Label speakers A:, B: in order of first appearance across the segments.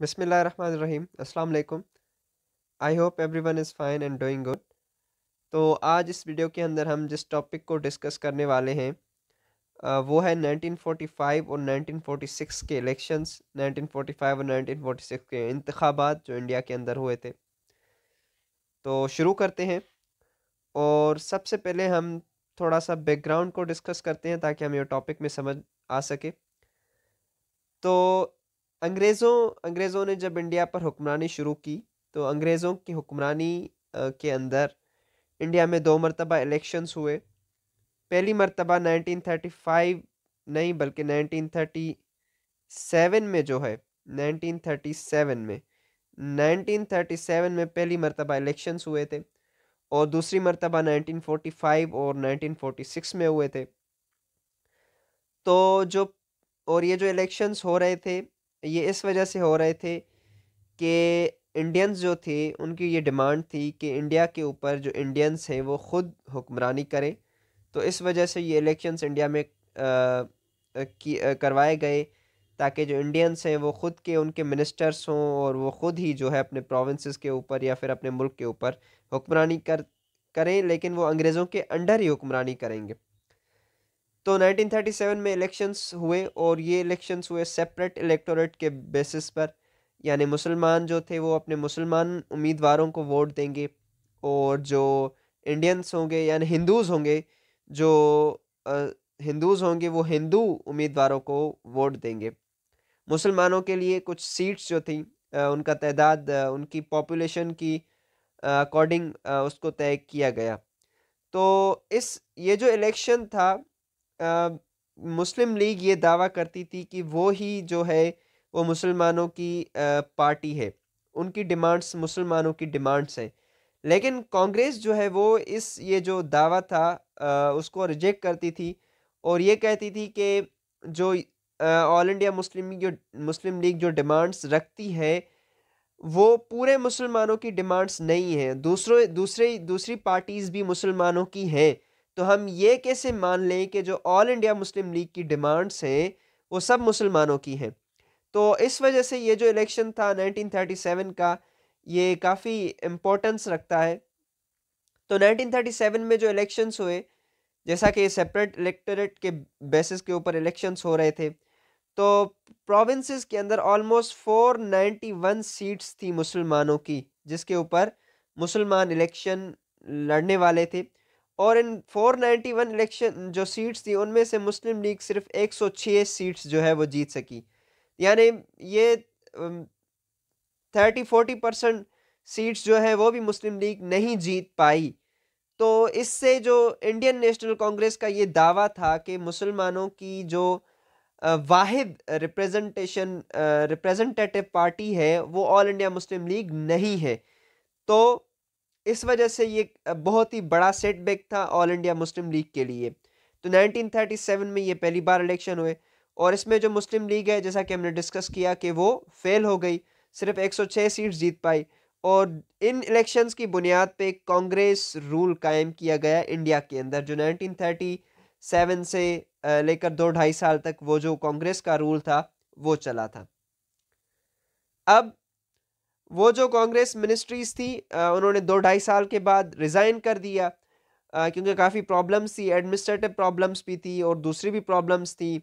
A: बिसमीम अल्लाम I hope everyone is fine and doing good तो आज इस वीडियो के अंदर हम जिस टॉपिक को डिस्कस करने वाले हैं वो है 1945 और 1946 के इलेक्शंस 1945 और 1946 के इंतबात जो इंडिया के अंदर हुए थे तो शुरू करते हैं और सबसे पहले हम थोड़ा सा बैकग्राउंड को डिस्कस करते हैं ताकि हम ये टॉपिक में समझ आ सके तो अंग्रेज़ों अंग्रेज़ों ने जब इंडिया पर हुक्मरानी शुरू की तो अंग्रेज़ों की हुक्मरानी के अंदर इंडिया में दो मरतबा इलेक्शंस हुए पहली मरतबा 1935 नहीं बल्कि 1937 में जो है 1937 में 1937 में पहली मरतबा इलेक्शंस हुए थे और दूसरी मरतबा 1945 और 1946 में हुए थे तो जो और ये जो इलेक्शंस हो रहे थे ये इस वजह से हो रहे थे कि इंडियंस जो थे उनकी ये डिमांड थी कि इंडिया के ऊपर जो इंडियंस हैं वो ख़ुद हुक्मरानी करें तो इस वजह से ये इलेक्शंस इंडिया में करवाए गए ताकि जो इंडियंस हैं वो ख़ुद के उनके मिनिस्टर्स हों और वो ख़ुद ही जो है अपने प्रोविंसेस के ऊपर या फिर अपने मुल्क के ऊपर हुक्मरानी कर करें लेकिन वो अंग्रेज़ों के अंडर ही हुक्मरानी करेंगे तो 1937 में इलेक्शंस हुए और ये इलेक्शंस हुए सेपरेट इलेक्टोरेट के बेसिस पर यानी मुसलमान जो थे वो अपने मुसलमान उम्मीदवारों को वोट देंगे और जो इंडियंस होंगे यानी हिंदूज़ होंगे जो हिंदूज़ होंगे वो हिंदू उम्मीदवारों को वोट देंगे मुसलमानों के लिए कुछ सीट्स जो थी उनका तदाद उनकी पॉपुलेशन की अकॉर्डिंग उसको तय किया गया तो इस ये जो इलेक्शन था मुस्लिम लीग ये दावा करती थी कि वो ही जो है वो मुसलमानों की पार्टी है उनकी डिमांड्स मुसलमानों की डिमांड्स हैं लेकिन कांग्रेस जो है वो इस ये जो दावा था उसको रिजेक्ट करती थी और ये कहती थी कि जो ऑल इंडिया मुस्लिम जो मुस्लिम लीग जो डिमांड्स रखती है वो पूरे मुसलमानों की डिमांड्स नहीं हैं दूसरों दूसरे दूसरी पार्टीज़ भी मुसलमानों की हैं तो हम ये कैसे मान लें कि जो ऑल इंडिया मुस्लिम लीग की डिमांड्स हैं वो सब मुसलमानों की हैं तो इस वजह से ये जो इलेक्शन था 1937 का ये काफ़ी इम्पोर्टेंस रखता है तो 1937 में जो इलेक्शंस हुए जैसा कि सेपरेट इलेक्टोरेट के बेसिस के ऊपर इलेक्शंस हो रहे थे तो प्रोविंसेस के अंदर ऑलमोस्ट 491 सीट्स थी मुसलमानों की जिसके ऊपर मुसलमान इलेक्शन लड़ने वाले थे और इन 491 इलेक्शन जो सीट्स थी उनमें से मुस्लिम लीग सिर्फ 106 सीट्स जो है वो जीत सकी यानी ये थर्टी फोर्टी परसेंट सीट्स जो है वो भी मुस्लिम लीग नहीं जीत पाई तो इससे जो इंडियन नेशनल कांग्रेस का ये दावा था कि मुसलमानों की जो वाहिद रिप्रेजेंटेशन रिप्रेजेंटेटिव पार्टी है वो ऑल इंडिया मुस्लिम लीग नहीं है तो इस वजह से ये बहुत ही बड़ा सेटबैक था ऑल इंडिया मुस्लिम लीग के लिए तो 1937 में ये पहली बार इलेक्शन हुए और इसमें जो मुस्लिम लीग है जैसा कि हमने डिस्कस किया कि वो फेल हो गई सिर्फ 106 सीट्स जीत पाई और इन इलेक्शंस की बुनियाद पे कांग्रेस रूल कायम किया गया इंडिया के अंदर जो 1937 से लेकर दो ढाई साल तक वो जो कांग्रेस का रूल था वो चला था अब वो जो कांग्रेस मिनिस्ट्रीज थी उन्होंने दो ढाई साल के बाद रिज़ाइन कर दिया क्योंकि काफ़ी प्रॉब्लम्स थी एडमिनिस्ट्रेटिव प्रॉब्लम्स भी थी और दूसरी भी प्रॉब्लम्स थी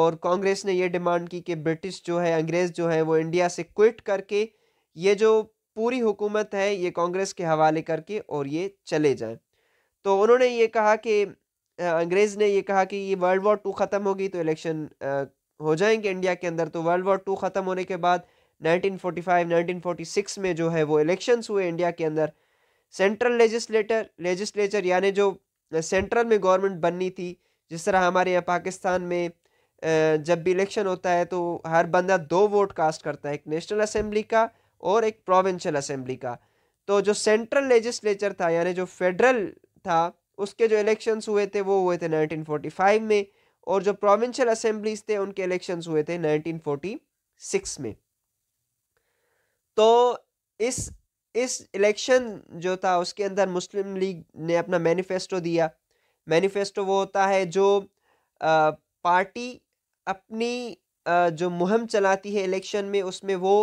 A: और कांग्रेस ने ये डिमांड की कि ब्रिटिश जो है अंग्रेज़ जो है वो इंडिया से क्विट करके ये जो पूरी हुकूमत है ये कांग्रेस के हवाले करके और ये चले जाएं तो उन्होंने ये कहा कि अंग्रेज़ ने ये कहा कि ये वर्ल्ड वॉर टू ख़त्म होगी तो इलेक्शन हो जाएंगे इंडिया के अंदर तो वर्ल्ड वॉर टू ख़त्म होने के बाद 1945 1946 में जो है वो इलेक्शंस हुए इंडिया के अंदर सेंट्रल लेजिस्लेटर लेजिस्लेचर यानी जो सेंट्रल में गवर्नमेंट बननी थी जिस तरह हमारे यहाँ पाकिस्तान में जब भी इलेक्शन होता है तो हर बंदा दो वोट कास्ट करता है एक नेशनल असेंबली का और एक प्रोविंशियल असेंबली का तो जो सेंट्रल लेजिस्लेचर था यानी जो फेडरल था उसके जो इलेक्शंस हुए थे वो हुए थे 1945 में और जो प्रोविंशियल असेंबलीज थे उनके इलेक्शंस हुए थे 1946 में तो इस इस इलेक्शन जो था उसके अंदर मुस्लिम लीग ने अपना मैनिफेस्टो दिया मैनिफेस्टो वो होता है जो आ, पार्टी अपनी आ, जो मुहिम चलाती है इलेक्शन में उसमें वो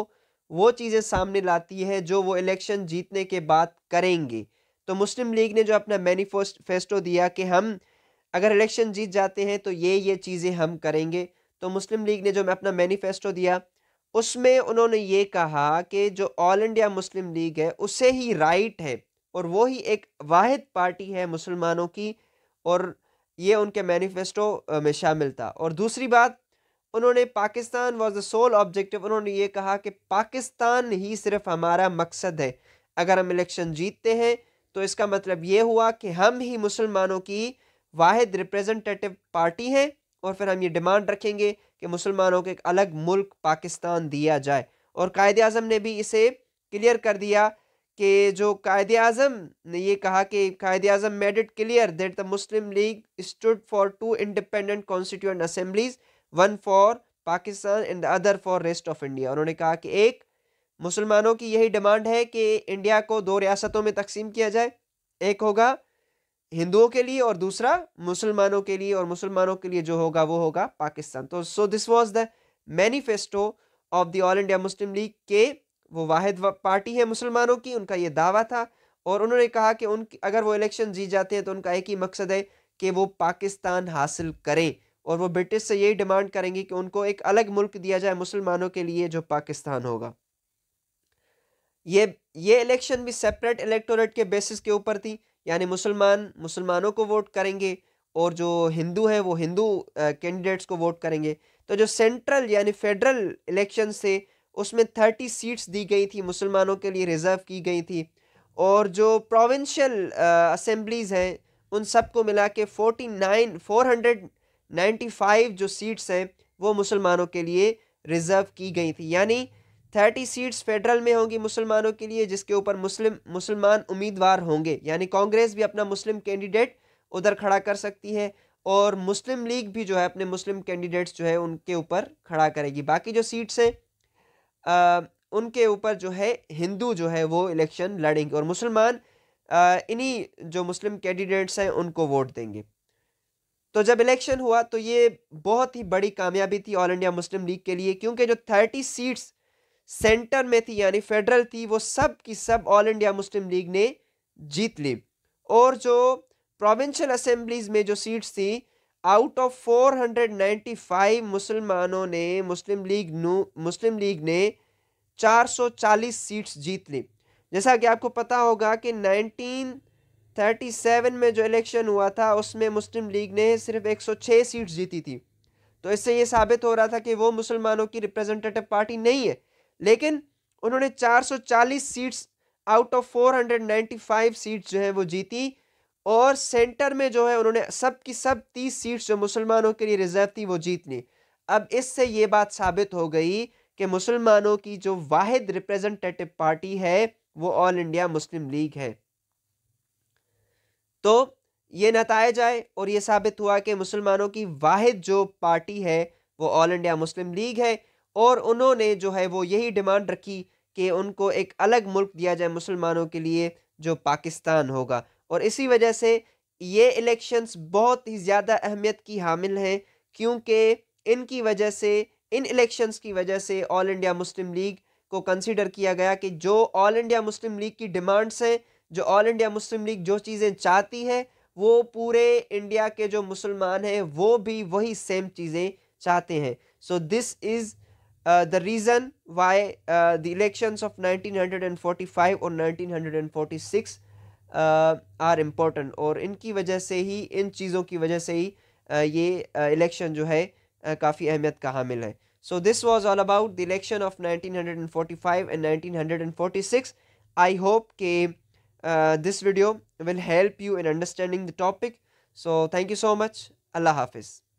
A: वो चीज़ें सामने लाती है जो वो इलेक्शन जीतने के बाद करेंगे तो मुस्लिम लीग ने जो अपना मैनिफेस्टो दिया कि हम अगर इलेक्शन जीत जाते हैं तो ये ये चीज़ें हम करेंगे तो मुस्लिम लीग ने जो अपना मैनिफेस्टो दिया उसमें उन्होंने ये कहा कि जो ऑल इंडिया मुस्लिम लीग है उसे ही राइट है और वो ही एक वाद पार्टी है मुसलमानों की और ये उनके मैनिफेस्टो में शामिल था और दूसरी बात उन्होंने Pakistan was the sole objective उन्होंने ये कहा कि पाकिस्तान ही सिर्फ हमारा मकसद है अगर हम इलेक्शन जीतते हैं तो इसका मतलब ये हुआ कि हम ही मुसलमानों की वाद रिप्रजेंटेटिव पार्टी हैं और फिर हम ये डिमांड रखेंगे कि मुसलमानों को एक अलग मुल्क पाकिस्तान दिया जाए और कायद अज़म ने भी इसे क्लियर कर दिया कि जो कायद अज़म ने ये कहा कि Quaid Azam made it clear that the Muslim league stood for two independent constituent assemblies one for Pakistan and the other for rest of India उन्होंने कहा कि एक मुसलमानों की यही डिमांड है कि इंडिया को दो रियासतों में तकसीम किया जाए एक होगा हिंदुओं के लिए और दूसरा मुसलमानों के लिए और मुसलमानों के लिए जो होगा वो होगा पाकिस्तान तो so this was the manifesto of the all India Muslim league के वो वाहिद पार्टी है मुसलमानों की उनका ये दावा था और उन्होंने कहा कि उन अगर वो इलेक्शन जीत जाते हैं तो उनका एक ही मकसद है कि वो पाकिस्तान हासिल करें और वो ब्रिटिश से यही डिमांड करेंगे कि उनको एक अलग मुल्क दिया जाए मुसलमानों के लिए जो पाकिस्तान होगा ये ये इलेक्शन भी सेपरेट इलेक्टोरेट के बेसिस के ऊपर थी यानी मुसलमान मुसलमानों को वोट करेंगे और जो हिंदू हैं वो हिंदू कैंडिडेट्स को वोट करेंगे तो जो सेंट्रल यानी फेडरल इलेक्शन से उसमें थर्टी सीट्स दी गई थी मुसलमानों के लिए रिज़र्व की गई थी और जो प्रोविंशियल असेंबलीज़ हैं उन सब को मिला के forty nine four hundred ninety five जो सीट्स हैं वो मुसलमानों के लिए रिज़र्व की गई थी यानी थर्टी सीट्स फेडरल में होंगी मुसलमानों के लिए जिसके ऊपर मुस्लिम मुसलमान उम्मीदवार होंगे यानी कांग्रेस भी अपना मुस्लिम कैंडिडेट उधर खड़ा कर सकती है और मुस्लिम लीग भी जो है अपने मुस्लिम कैंडिडेट्स जो है उनके ऊपर खड़ा करेगी बाकी जो सीट्स हैं उनके ऊपर जो है हिंदू जो है वो इलेक्शन लड़ेंगे और मुसलमान इन्हीं जो मुस्लिम कैंडिडेट्स हैं उनको वोट देंगे तो जब इलेक्शन हुआ तो ये बहुत ही बड़ी कामयाबी थी ऑल इंडिया मुस्लिम लीग के लिए क्योंकि जो थर्टी सीट्स सेंटर में थी यानी फेडरल थी वो सब की सब ऑल इंडिया मुस्लिम लीग ने जीत ली और जो प्रोविंशियल असेंबलीज में जो सीट्स थी आउट ऑफ 495 मुसलमानों ने मुस्लिम लीग नू मुस्लिम लीग ने 440 सीट्स जीत ली जैसा कि आपको पता होगा कि 1937 में जो इलेक्शन हुआ था उसमें मुस्लिम लीग ने सिर्फ 106 सीट्स जीती थी तो इससे ये साबित हो रहा था कि वो मुसलमानों की रिप्रेजेंटेटिव पार्टी नहीं है लेकिन उन्होंने 440 सीट्स आउट ऑफ 495 सीट्स जो है वो जीती और सेंटर में जो है उन्होंने सब की सब तीस सीट्स जो मुसलमानों के लिए रिजर्व थी वो जीत ली अब इससे ये बात साबित हो गई कि मुसलमानों की जो वाहिद रिप्रेजेंटेटिव पार्टी है वो ऑल इंडिया मुस्लिम लीग है तो ये नतज आए और ये साबित हुआ कि मुसलमानों की वाहिद जो पार्टी है वो ऑल इंडिया मुस्लिम लीग है और उन्होंने जो है वो यही डिमांड रखी कि उनको एक अलग मुल्क दिया जाए मुसलमानों के लिए जो पाकिस्तान होगा और इसी वजह से ये इलेक्शंस बहुत ही ज़्यादा अहमियत की हामिल हैं क्योंकि इनकी वजह से इन इलेक्शंस की वजह से ऑल इंडिया मुस्लिम लीग को कंसिडर किया गया कि जो ऑल इंडिया मुस्लिम लीग की डिमांड्स हैं जो ऑल इंडिया मुस्लिम लीग जो चीज़ें चाहती है वो पूरे इंडिया के जो मुसलमान हैं वो भी वही सेम चीज़ें चाहते हैं so this is Uh, the reason why uh, the elections of 1945 or 1946 uh, are important or in ki wajah se hi in cheezon ki wajah se hi election so this was all about the election of 1945 and 1946 i hope ke, this video will help you in understanding the topic so thank you so much allah hafiz